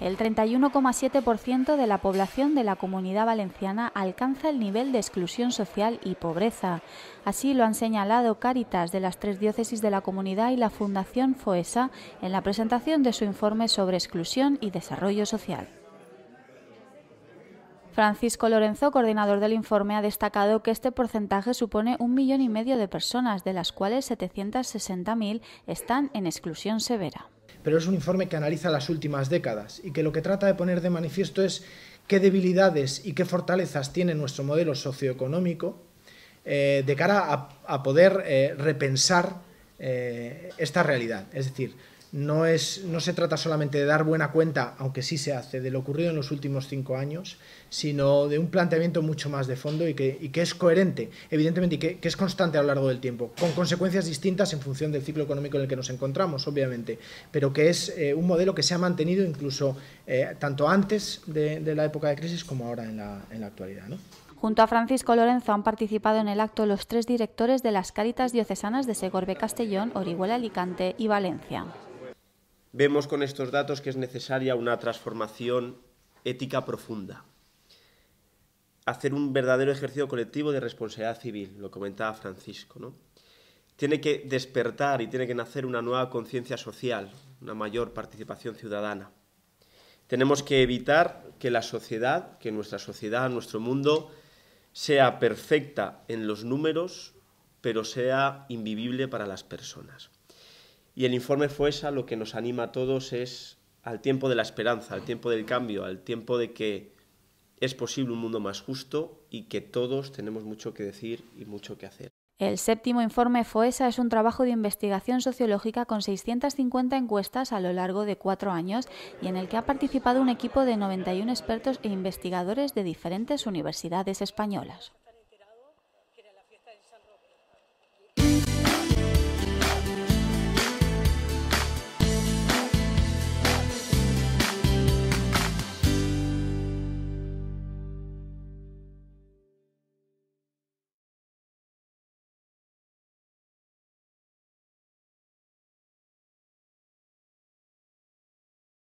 El 31,7% de la población de la comunidad valenciana alcanza el nivel de exclusión social y pobreza. Así lo han señalado Cáritas de las tres diócesis de la comunidad y la Fundación FOESA en la presentación de su informe sobre exclusión y desarrollo social. Francisco Lorenzo, coordinador del informe, ha destacado que este porcentaje supone un millón y medio de personas, de las cuales 760.000 están en exclusión severa pero es un informe que analiza las últimas décadas y que lo que trata de poner de manifiesto es qué debilidades y qué fortalezas tiene nuestro modelo socioeconómico eh, de cara a, poder eh, repensar eh, esta realidad. Es decir, no, es, no se trata solamente de dar buena cuenta, aunque sí se hace, de lo ocurrido en los últimos cinco años, sino de un planteamiento mucho más de fondo y que, es coherente, evidentemente, y que, es constante a lo largo del tiempo, con consecuencias distintas en función del ciclo económico en el que nos encontramos, obviamente, pero que es eh, un modelo que se ha mantenido incluso eh, tanto antes de, la época de crisis como ahora en la, en la actualidad. Junto a Francisco Lorenzo han participado en el acto los tres directores de las Cáritas Diocesanas de Segorbe Castellón, Orihuela Alicante y Valencia vemos con estos datos que es necesaria una transformación ética profunda. Hacer un verdadero ejercicio colectivo de responsabilidad civil, lo comentaba Francisco. ¿no? Tiene que despertar y tiene que nacer una nueva conciencia social, una mayor participación ciudadana. Tenemos que evitar que la sociedad, que nuestra sociedad, nuestro mundo, sea perfecta en los números, pero sea invivible para las personas. Y el informe FOESA lo que nos anima a todos es al tiempo de la esperanza, al tiempo del cambio, al tiempo de que es posible un mundo más justo y que todos tenemos mucho que decir y mucho que hacer. El séptimo informe FOESA es un trabajo de investigación sociológica con 650 encuestas a lo largo de cuatro años y en el que ha participado un equipo de 91 expertos e investigadores de diferentes universidades españolas.